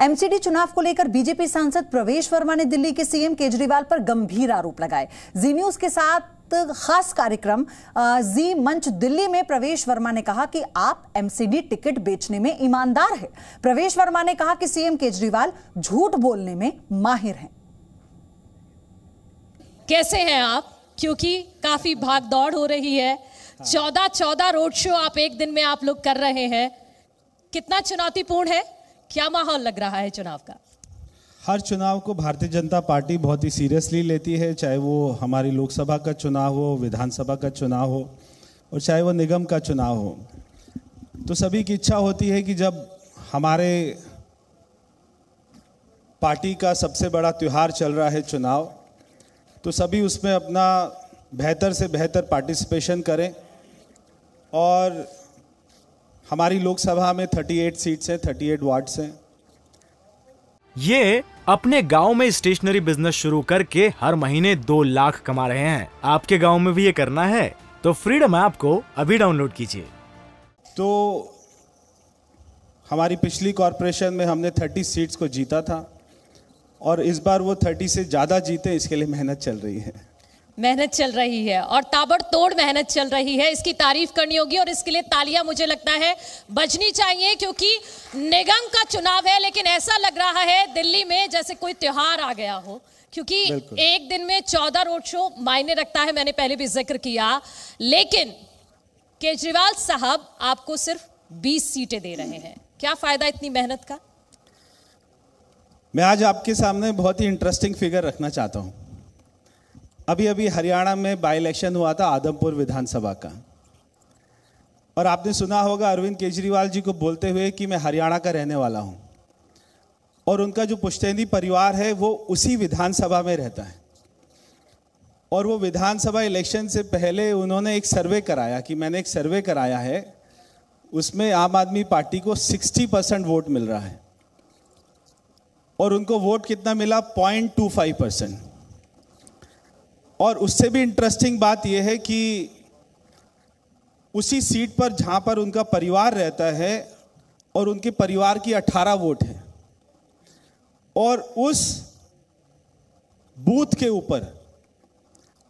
MCD चुनाव को लेकर बीजेपी सांसद प्रवेश वर्मा ने दिल्ली के सीएम केजरीवाल पर गंभीर आरोप लगाए जी न्यूज के साथ खास कार्यक्रम जी मंच दिल्ली में प्रवेश वर्मा ने कहा कि आप एमसीडी टिकट बेचने में ईमानदार है प्रवेश वर्मा ने कहा कि सीएम केजरीवाल झूठ बोलने में माहिर हैं कैसे हैं आप क्योंकि काफी भाग दौड़ हो रही है चौदह चौदह रोड शो आप एक दिन में आप लोग कर रहे हैं कितना चुनौतीपूर्ण है क्या माहौल लग रहा है चुनाव का हर चुनाव को भारतीय जनता पार्टी बहुत ही सीरियसली लेती है चाहे वो हमारी लोकसभा का चुनाव हो विधानसभा का चुनाव हो और चाहे वो निगम का चुनाव हो तो सभी की इच्छा होती है कि जब हमारे पार्टी का सबसे बड़ा त्यौहार चल रहा है चुनाव तो सभी उसमें अपना बेहतर से बेहतर पार्टिसिपेशन करें और हमारी लोकसभा में 38 सीट्स हैं 38 वार्ड्स हैं ये अपने गांव में स्टेशनरी बिजनेस शुरू करके हर महीने दो लाख कमा रहे हैं आपके गांव में भी ये करना है तो फ्रीडम ऐप को अभी डाउनलोड कीजिए तो हमारी पिछली कॉरपोरेशन में हमने 30 सीट्स को जीता था और इस बार वो 30 से ज़्यादा जीते इसके लिए मेहनत चल रही है मेहनत चल रही है और ताबड़तोड़ मेहनत चल रही है इसकी तारीफ करनी होगी और इसके लिए तालियां मुझे लगता है बजनी चाहिए क्योंकि निगम का चुनाव है लेकिन ऐसा लग रहा है दिल्ली में जैसे कोई त्योहार आ गया हो क्योंकि एक दिन में चौदह रोड शो मायने रखता है मैंने पहले भी जिक्र किया लेकिन केजरीवाल साहब आपको सिर्फ बीस सीटें दे रहे हैं क्या फायदा इतनी मेहनत का मैं आज आपके सामने बहुत ही इंटरेस्टिंग फिगर रखना चाहता हूं अभी अभी हरियाणा में बाई इलेक्शन हुआ था आदमपुर विधानसभा का और आपने सुना होगा अरविंद केजरीवाल जी को बोलते हुए कि मैं हरियाणा का रहने वाला हूँ और उनका जो पुश्तैनी परिवार है वो उसी विधानसभा में रहता है और वो विधानसभा इलेक्शन से पहले उन्होंने एक सर्वे कराया कि मैंने एक सर्वे कराया है उसमें आम आदमी पार्टी को 60 परसेंट वोट मिल रहा है और उनको वोट कितना मिला फाइव परसेंट और उससे भी इंटरेस्टिंग बात यह है कि उसी सीट पर जहाँ पर उनका परिवार रहता है और उनके परिवार की 18 वोट है और उस बूथ के ऊपर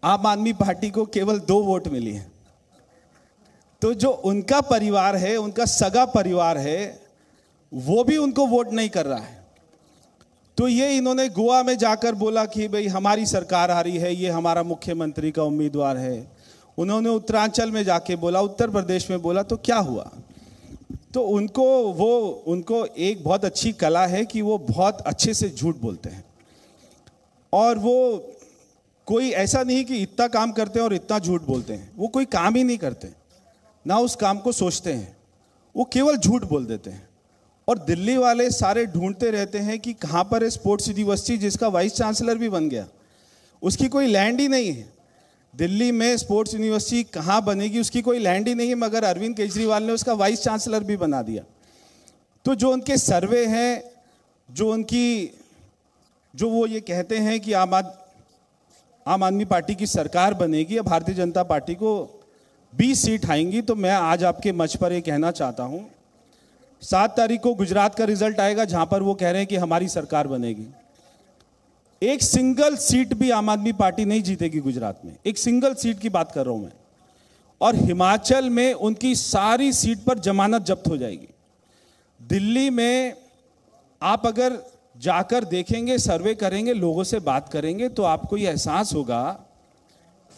आम आदमी पार्टी को केवल दो वोट मिली है तो जो उनका परिवार है उनका सगा परिवार है वो भी उनको वोट नहीं कर रहा है तो ये इन्होंने गोवा में जाकर बोला कि भाई हमारी सरकार आ रही है ये हमारा मुख्यमंत्री का उम्मीदवार है उन्होंने उत्तरांचल में जाके बोला उत्तर प्रदेश में बोला तो क्या हुआ तो उनको वो उनको एक बहुत अच्छी कला है कि वो बहुत अच्छे से झूठ बोलते हैं और वो कोई ऐसा नहीं कि इतना काम करते हैं और इतना झूठ बोलते हैं वो कोई काम ही नहीं करते ना उस काम को सोचते हैं वो केवल झूठ बोल देते हैं और दिल्ली वाले सारे ढूंढते रहते हैं कि कहाँ पर है स्पोर्ट्स यूनिवर्सिटी जिसका वाइस चांसलर भी बन गया उसकी कोई लैंड ही नहीं है दिल्ली में स्पोर्ट्स यूनिवर्सिटी कहाँ बनेगी उसकी कोई लैंड ही नहीं है मगर अरविंद केजरीवाल ने उसका वाइस चांसलर भी बना दिया तो जो उनके सर्वे हैं जो उनकी जो वो ये कहते हैं कि आम आद आम आदमी पार्टी की सरकार बनेगी या भारतीय जनता पार्टी को 20 सीट आएंगी तो मैं आज आपके मंच पर ये कहना चाहता हूँ सात तारीख को गुजरात का रिजल्ट आएगा जहां पर वो कह रहे हैं कि हमारी सरकार बनेगी एक सिंगल सीट भी आम आदमी पार्टी नहीं जीतेगी गुजरात में एक सिंगल सीट की बात कर रहा हूं मैं और हिमाचल में उनकी सारी सीट पर जमानत जब्त हो जाएगी दिल्ली में आप अगर जाकर देखेंगे सर्वे करेंगे लोगों से बात करेंगे तो आपको यह एहसास होगा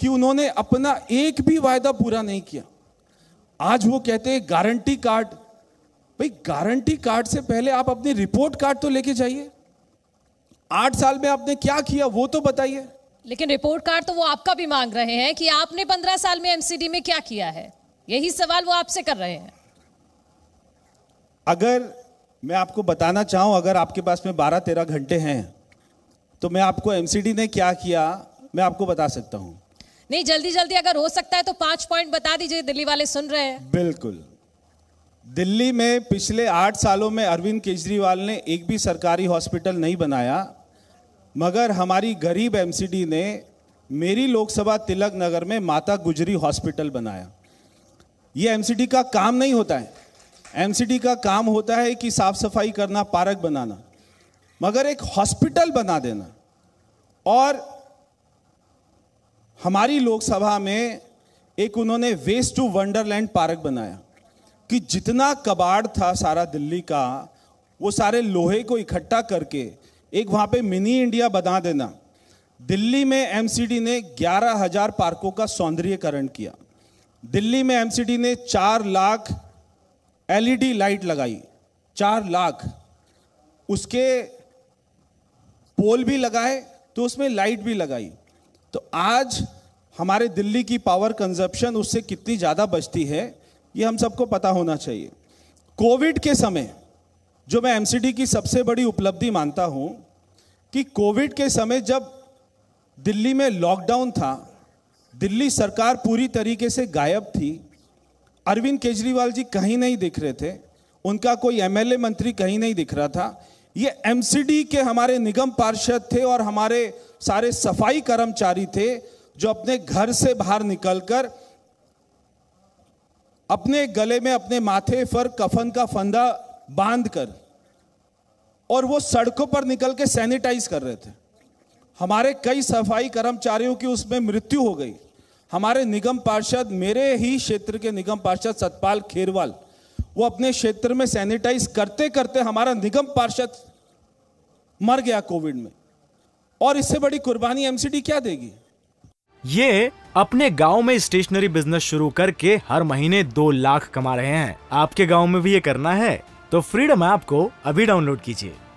कि उन्होंने अपना एक भी वायदा पूरा नहीं किया आज वो कहते हैं गारंटी कार्ड भाई गारंटी कार्ड से पहले आप अपनी रिपोर्ट कार्ड तो लेके जाइए आठ साल में आपने क्या किया वो तो बताइए लेकिन रिपोर्ट कार्ड तो वो आपका भी मांग रहे हैं कि आपने पंद्रह साल में एमसीडी में क्या किया है यही सवाल वो आपसे कर रहे हैं अगर मैं आपको बताना चाहूं अगर आपके पास में बारह तेरह घंटे हैं तो मैं आपको एमसीडी ने क्या किया मैं आपको बता सकता हूँ नहीं जल्दी जल्दी अगर हो सकता है तो पांच पॉइंट बता दीजिए दिल्ली वाले सुन रहे हैं बिल्कुल दिल्ली में पिछले आठ सालों में अरविंद केजरीवाल ने एक भी सरकारी हॉस्पिटल नहीं बनाया मगर हमारी गरीब एमसीडी ने मेरी लोकसभा तिलक नगर में माता गुजरी हॉस्पिटल बनाया ये एमसीडी का काम नहीं होता है एमसीडी का काम होता है कि साफ सफाई करना पार्क बनाना मगर एक हॉस्पिटल बना देना और हमारी लोकसभा में एक उन्होंने वेस्ट टू वंडरलैंड पार्क बनाया कि जितना कबाड़ था सारा दिल्ली का वो सारे लोहे को इकट्ठा करके एक वहाँ पे मिनी इंडिया बना देना दिल्ली में एमसीडी ने ग्यारह हजार पार्कों का सौंदर्यकरण किया दिल्ली में एमसीडी ने चार लाख एलईडी e लाइट लगाई चार लाख उसके पोल भी लगाए तो उसमें लाइट भी लगाई तो आज हमारे दिल्ली की पावर कंजप्शन उससे कितनी ज़्यादा बचती है ये हम सबको पता होना चाहिए कोविड के समय जो मैं एमसीडी की सबसे बड़ी उपलब्धि मानता हूं कि कोविड के समय जब दिल्ली में लॉकडाउन था दिल्ली सरकार पूरी तरीके से गायब थी अरविंद केजरीवाल जी कहीं नहीं दिख रहे थे उनका कोई एमएलए मंत्री कहीं नहीं दिख रहा था ये एमसीडी के हमारे निगम पार्षद थे और हमारे सारे सफाई कर्मचारी थे जो अपने घर से बाहर निकलकर अपने गले में अपने माथे पर कफन का फंदा बांध कर और वो सड़कों पर निकल के सैनिटाइज कर रहे थे हमारे कई सफाई कर्मचारियों की उसमें मृत्यु हो गई हमारे निगम पार्षद मेरे ही क्षेत्र के निगम पार्षद सतपाल खेरवाल वो अपने क्षेत्र में सैनिटाइज करते करते हमारा निगम पार्षद मर गया कोविड में और इससे बड़ी कुर्बानी एमसीडी क्या देगी ये अपने गांव में स्टेशनरी बिजनेस शुरू करके हर महीने दो लाख कमा रहे हैं आपके गांव में भी ये करना है तो फ्रीडम ऐप को अभी डाउनलोड कीजिए